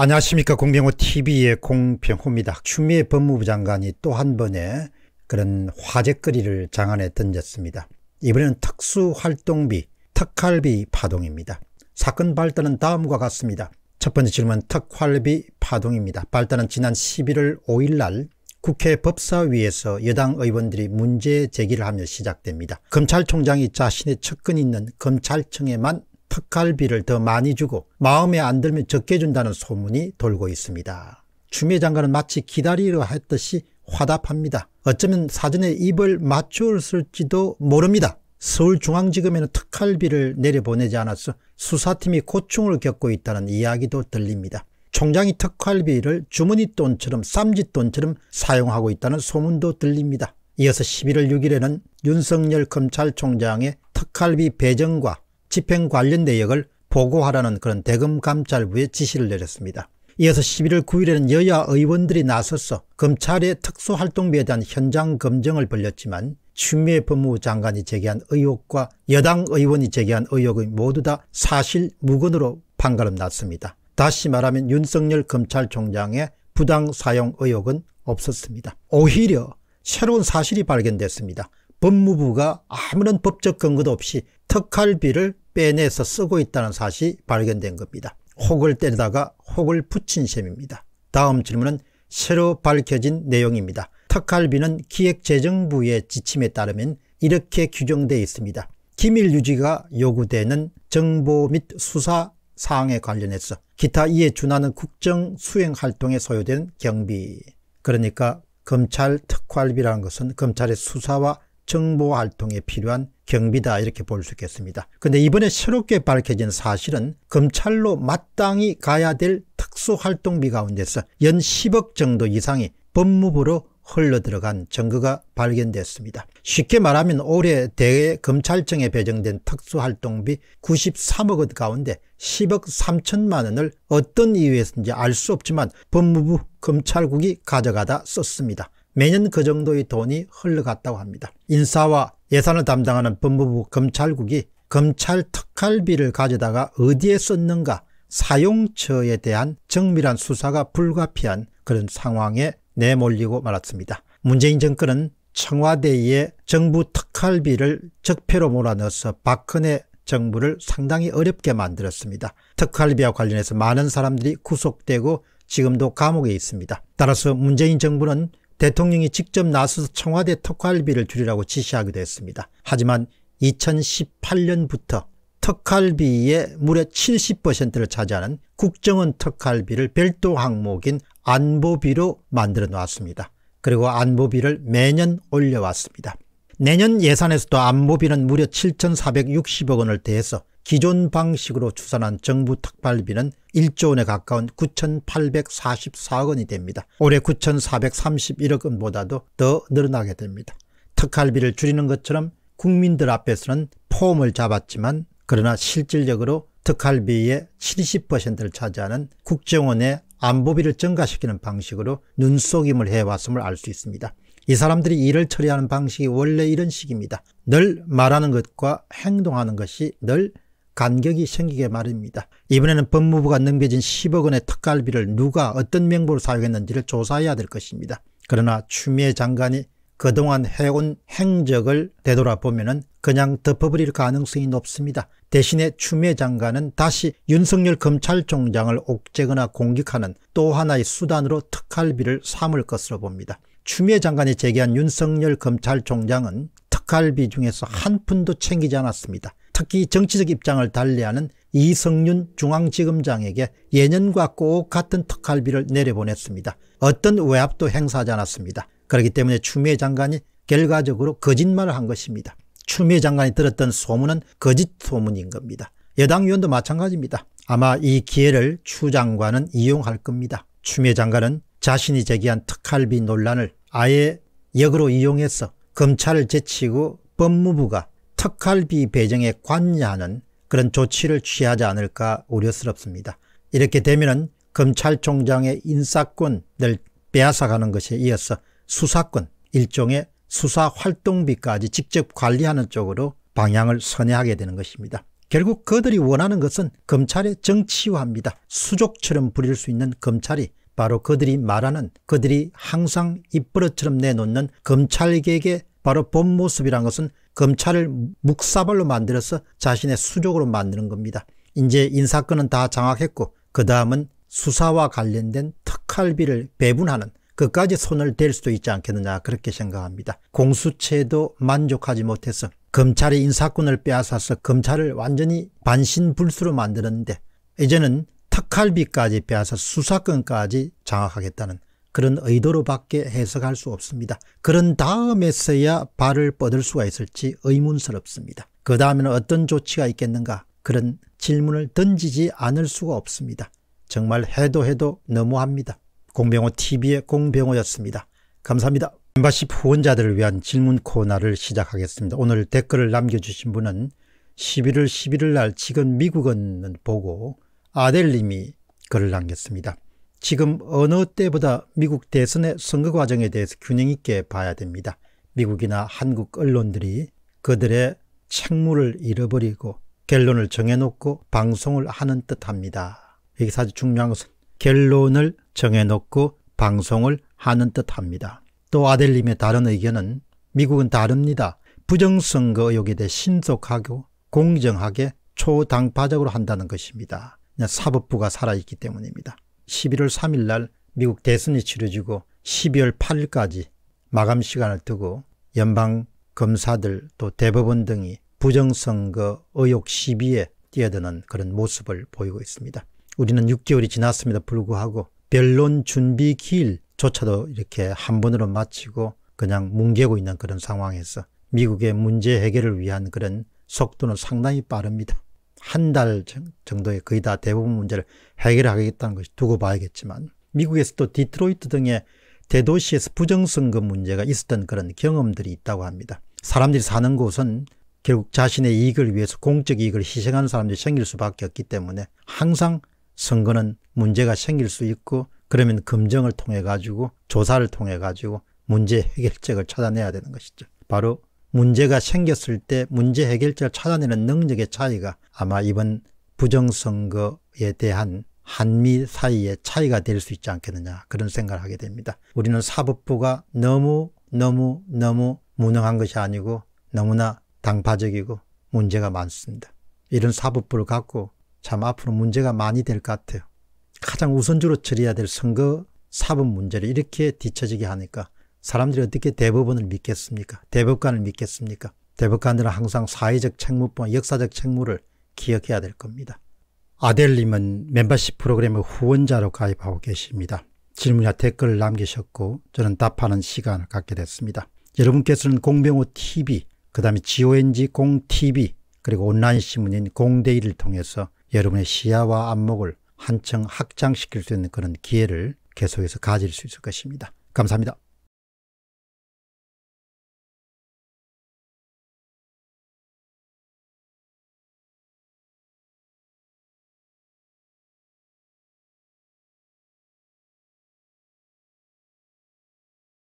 안녕하십니까 공병호 TV의 공병호입니다. 추미애 법무부 장관이 또 한 번의 그런 화제거리를 장안에 던졌습니다. 이번에는 특수활동비 특활비 파동입니다. 사건 발단은 다음과 같습니다. 첫 번째 질문 특활비 파동입니다. 발단은 지난 11월 5일 날 국회 법사위에서 여당 의원들이 문제 제기를 하며 시작됩니다. 검찰총장이 자신의 측근 이 있는 검찰청에만 특갈비를더 많이 주고 마음에 안 들면 적게 준다는 소문이 돌고 있습니다. 추미애 장관은 마치 기다리려 했듯이 화답합니다. 어쩌면 사전에 입을 맞추었을지도 모릅니다. 서울중앙지검에는 특할비를 내려보내지 않았어 수사팀이 고충을 겪고 있다는 이야기도 들립니다. 총장이 특활비를 주머니돈처럼 쌈짓돈처럼 사용하고 있다는 소문도 들립니다. 이어서 11월 6일에는 윤석열 검찰총장의 특활비 배정과 집행 관련 내역을 보고하라는 그런 대검 감찰부의 지시를 내렸습니다. 이어서 11월 9일에는 여야 의원들이 나서서 검찰의 특수활동비에 대한 현장 검증을 벌였지만 추미애 법무부 장관이 제기한 의혹과 여당 의원이 제기한 의혹이 모두 다 사실 무근으로 판가름 났습니다. 다시 말하면 윤석열 검찰총장의 부당 사용 의혹은 없었습니다. 오히려 새로운 사실이 발견됐습니다. 법무부가 아무런 법적 근거도 없이 특할비를 빼내서 쓰고 있다는 사실이 발견된 겁니다. 혹을 때리다가 혹을 붙인 셈입니다. 다음 질문은 새로 밝혀진 내용입니다. 특할비는 기획재정부의 지침에 따르면 이렇게 규정되어 있습니다. 기밀 유지가 요구되는 정보 및 수사 사항에 관련해서 기타 이에 준하는 국정 수행 활동에 소요되는 경비 그러니까 검찰 특활비라는 것은 검찰의 수사와 정보 활동에 필요한 경비다 이렇게 볼 수 있겠습니다. 그런데 이번에 새롭게 밝혀진 사실은 검찰로 마땅히 가야 될 특수활동비 가운데서 연 10억 정도 이상이 법무부로 흘러들어간 증거가 발견됐습니다. 쉽게 말하면 올해 대검찰청에 배정된 특수활동비 93억 원 가운데 10억 3천만 원을 어떤 이유에서인지 알 수 없지만 법무부 검찰국이 가져가다 썼습니다. 매년 그 정도의 돈이 흘러갔다고 합니다. 인사와 예산을 담당하는 법무부 검찰국이 검찰 특활비를 가져다가 어디에 썼는가 사용처에 대한 정밀한 수사가 불가피한 그런 상황에 내몰리고 말았습니다. 문재인 정권은 청와대의 정부 특활비를 적폐로 몰아넣어서 박근혜 정부를 상당히 어렵게 만들었습니다. 특활비와 관련해서 많은 사람들이 구속되고 지금도 감옥에 있습니다. 따라서 문재인 정부는 대통령이 직접 나서서 청와대 특활비를 줄이라고 지시하기도 했습니다. 하지만 2018년부터 특활비의 무려 70%를 차지하는 국정원 특활비를 별도 항목인 안보비로 만들어 놓았습니다. 그리고 안보비를 매년 올려왔습니다. 내년 예산에서도 안보비는 무려 7,460억 원을 대해서 기존 방식으로 추산한 정부 특발비는 1조 원에 가까운 9,844억 원이 됩니다. 올해 9,431억 원보다도 더 늘어나게 됩니다. 특활비를 줄이는 것처럼 국민들 앞에서는 폼을 잡았지만 그러나 실질적으로 특활비의 70%를 차지하는 국정원의 안보비를 증가시키는 방식으로 눈속임을 해왔음을 알 수 있습니다. 이 사람들이 일을 처리하는 방식이 원래 이런 식입니다. 늘 말하는 것과 행동하는 것이 늘 간격이 생기게 말입니다. 이번에는 법무부가 넘겨진 10억 원의 특갈비를 누가 어떤 명부로 사용했는지를 조사해야 될 것입니다. 그러나 추미애 장관이 그동안 해온 행적을 되돌아보면 그냥 덮어버릴 가능성이 높습니다. 대신에 추미애 장관은 다시 윤석열 검찰총장을 옥죄거나 공격하는 또 하나의 수단으로 특할비를 삼을 것으로 봅니다. 추미애 장관이 제기한 윤석열 검찰총장은 특할비 중에서 한 푼도 챙기지 않았습니다. 특히 정치적 입장을 달리하는 이성윤 중앙지검장에게 예년과 꼭 같은 특갈비를 내려보냈습니다. 어떤 외압도 행사하지 않았습니다. 그렇기 때문에 추미애 장관이 결과적으로 거짓말을 한 것입니다. 추미애 장관이 들었던 소문은 거짓 소문인 겁니다. 여당 의원도 마찬가지입니다. 아마 이 기회를 추 장관은 이용할 겁니다. 추미애 장관은 자신이 제기한 특할비 논란을 아예 역으로 이용해서 검찰을 제치고 법무부가 특갈비 배정에 관여하는 그런 조치를 취하지 않을까 우려스럽습니다. 이렇게 되면 검찰총장의 인사권을 빼앗아가는 것에 이어서 수사권, 일종의 수사활동비까지 직접 관리하는 쪽으로 방향을 선회하게 되는 것입니다. 결국 그들이 원하는 것은 검찰의 정치화입니다. 수족처럼 부릴 수 있는 검찰이 바로 그들이 말하는 그들이 항상 입버릇처럼 내놓는 검찰개혁의 바로 본 모습이란 것은 검찰을 묵사벌로 만들어서 자신의 수족으로 만드는 겁니다. 이제 인사권은 다 장악했고 그 다음은 수사와 관련된 특활비를 배분하는 그까지 손을 댈 수도 있지 않겠느냐 그렇게 생각합니다. 공수체도 만족하지 못해서 검찰의 인사권을 빼앗아서 검찰을 완전히 반신불수로 만드는데 이제는 특활비까지 빼앗아 수사권까지 장악하겠다는 그런 의도로밖에 해석할 수 없습니다. 그런 다음에서야 발을 뻗을 수가 있을지 의문스럽습니다. 그 다음에는 어떤 조치가 있겠는가 그런 질문을 던지지 않을 수가 없습니다. 정말 해도 해도 너무합니다. 공병호TV의 공병호였습니다. 감사합니다. 멤바시 후원자들을 위한 질문 코너를 시작하겠습니다. 오늘 댓글을 남겨주신 분은 11월 11일 날 지금 미국은 보고 아델님이 글을 남겼습니다. 지금 어느 때보다 미국 대선의 선거 과정에 대해서 균형 있게 봐야 됩니다. 미국이나 한국 언론들이 그들의 책무를 잃어버리고 결론을 정해놓고 방송을 하는 듯 합니다. 여기서 아주 중요한 것은 결론을 정해놓고 방송을 하는 듯 합니다. 또 아델님의 다른 의견은 미국은 다릅니다. 부정선거 의혹에 대해 신속하고 공정하게 초당파적으로 한다는 것입니다. 사법부가 살아있기 때문입니다. 11월 3일 날 미국 대선이 치러지고 12월 8일까지 마감 시간을 두고 연방 검사들 또 대법원 등이 부정선거 의혹 시비에 뛰어드는 그런 모습을 보이고 있습니다. 우리는 6개월이 지났음에도 불구하고 변론 준비 기일조차도 이렇게 한 번으로 마치고 그냥 뭉개고 있는 그런 상황에서 미국의 문제 해결을 위한 그런 속도는 상당히 빠릅니다. 한달 정도에 거의 다 대부분 문제를 해결하겠다는 것이 두고 봐야겠지만 미국에서 도 디트로이트 등의 대도시에서 부정선거 문제가 있었던 그런 경험들이 있다고 합니다. 사람들이 사는 곳은 결국 자신의 이익을 위해서 공적 이익을 희생하는 사람들이 생길 수밖에 없기 때문에 항상 선거는 문제가 생길 수 있고 그러면 검증을 통해 가지고 조사를 통해 가지고 문제 해결책을 찾아내야 되는 것이죠. 바로 문제가 생겼을 때 문제 해결자를 찾아내는 능력의 차이가 아마 이번 부정선거에 대한 한미 사이의 차이가 될 수 있지 않겠느냐 그런 생각을 하게 됩니다. 우리는 사법부가 너무 너무 너무 무능한 것이 아니고 너무나 당파적이고 문제가 많습니다. 이런 사법부를 갖고 참 앞으로 문제가 많이 될 것 같아요. 가장 우선적으로 처리해야 될 선거 사법 문제를 이렇게 뒤처지게 하니까 사람들이 어떻게 대법원을 믿겠습니까? 대법관을 믿겠습니까? 대법관들은 항상 사회적 책무뿐 역사적 책무를 기억해야 될 겁니다. 아델님은 멤버십 프로그램의 후원자로 가입하고 계십니다. 질문이나 댓글을 남기셨고 저는 답하는 시간을 갖게 됐습니다. 여러분께서는 공병호 TV, 그 다음에 GONG 공TV, 그리고 온라인 신문인 공데이를 통해서 여러분의 시야와 안목을 한층 확장시킬 수 있는 그런 기회를 계속해서 가질 수 있을 것입니다. 감사합니다.